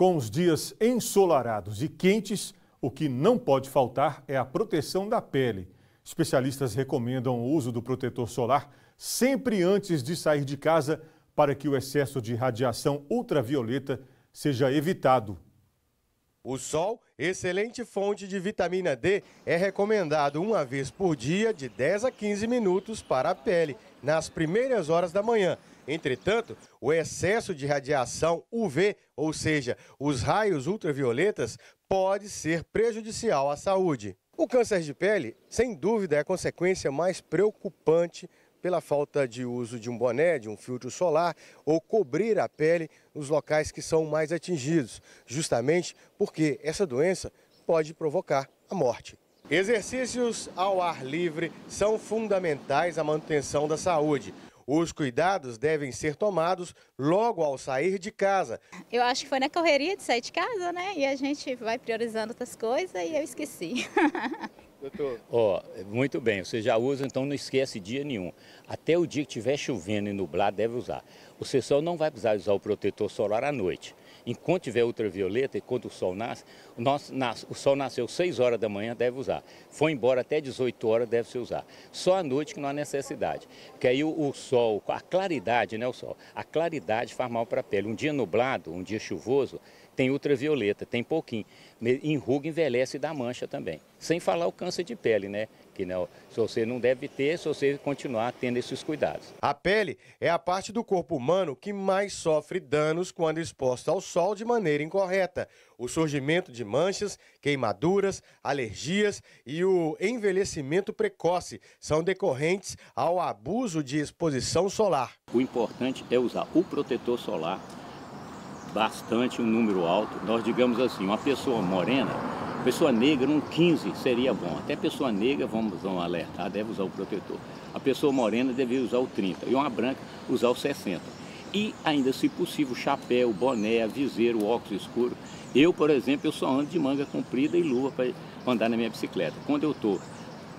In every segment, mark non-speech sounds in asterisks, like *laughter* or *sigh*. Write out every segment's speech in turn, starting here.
Com os dias ensolarados e quentes, o que não pode faltar é a proteção da pele. Especialistas recomendam o uso do protetor solar sempre antes de sair de casa para que o excesso de radiação ultravioleta seja evitado o sol, excelente fonte de vitamina D, é recomendado uma vez por dia, de 10 a 15 minutos, para a pele, nas primeiras horas da manhã. Entretanto, o excesso de radiação UV, ou seja, os raios ultravioletas, pode ser prejudicial à saúde. O câncer de pele, sem dúvida, é a consequência mais preocupante pela falta de uso de um boné, de um filtro solar ou cobrir a pele nos locais que são mais atingidos, justamente porque essa doença pode provocar a morte. Exercícios ao ar livre são fundamentais à manutenção da saúde. Os cuidados devem ser tomados logo ao sair de casa. Eu acho que foi na correria de sair de casa, né? E a gente vai priorizando outras coisas e eu esqueci. *laughs* doutor? Ó, muito bem, você já usa, então não esquece dia nenhum. Até o dia que tiver chovendo e nublado, deve usar. Você só não vai precisar usar o protetor solar à noite. Enquanto tiver ultravioleta e quando o sol nasce, o, o sol nasceu 6 horas da manhã, deve usar. Foi embora até 18 horas, deve se usar. Só à noite que não há necessidade. Porque aí o, o sol, a claridade, né, o sol, a claridade faz mal para a pele. Um dia nublado, um dia chuvoso, tem ultravioleta, tem pouquinho. Enruga, envelhece e dá mancha também. Sem falar o câncer de pele, né? Né? se você não deve ter se você continuar tendo esses cuidados. A pele é a parte do corpo humano que mais sofre danos quando exposta ao sol de maneira incorreta. O surgimento de manchas, queimaduras, alergias e o envelhecimento precoce são decorrentes ao abuso de exposição solar. O importante é usar o protetor solar bastante, um número alto. Nós digamos assim, uma pessoa morena Pessoa negra, um 15 seria bom. Até pessoa negra, vamos, vamos alertar, deve usar o protetor. A pessoa morena deve usar o 30 e uma branca usar o 60. E ainda, se possível, chapéu, boné, viseiro, óculos escuro. Eu, por exemplo, eu só ando de manga comprida e luva para andar na minha bicicleta. Quando eu estou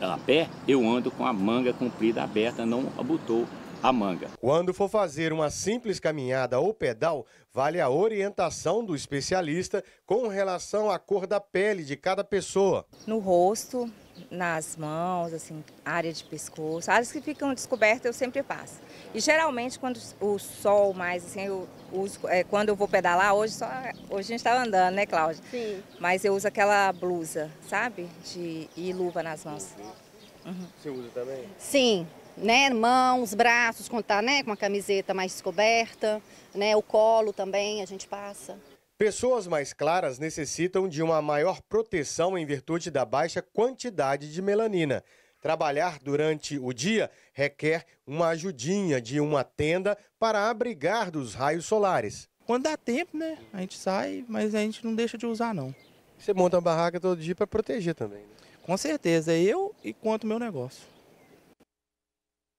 a pé, eu ando com a manga comprida aberta, não abotou a manga. Quando for fazer uma simples caminhada ou pedal, vale a orientação do especialista com relação à cor da pele de cada pessoa. No rosto, nas mãos, assim, área de pescoço, áreas que ficam descobertas eu sempre passo. E geralmente quando o sol mais, assim, eu uso, é, quando eu vou pedalar, hoje só, hoje a gente estava tá andando, né Cláudia? Sim. Mas eu uso aquela blusa, sabe? De, e luva nas mãos. Uhum. Você usa também? Sim, né, mãos, braços, quando está né, com a camiseta mais descoberta, né, o colo também a gente passa. Pessoas mais claras necessitam de uma maior proteção em virtude da baixa quantidade de melanina. Trabalhar durante o dia requer uma ajudinha de uma tenda para abrigar dos raios solares. Quando dá tempo, né? A gente sai, mas a gente não deixa de usar, não. Você monta uma barraca todo dia para proteger também. Né? Com certeza, eu e quanto meu negócio.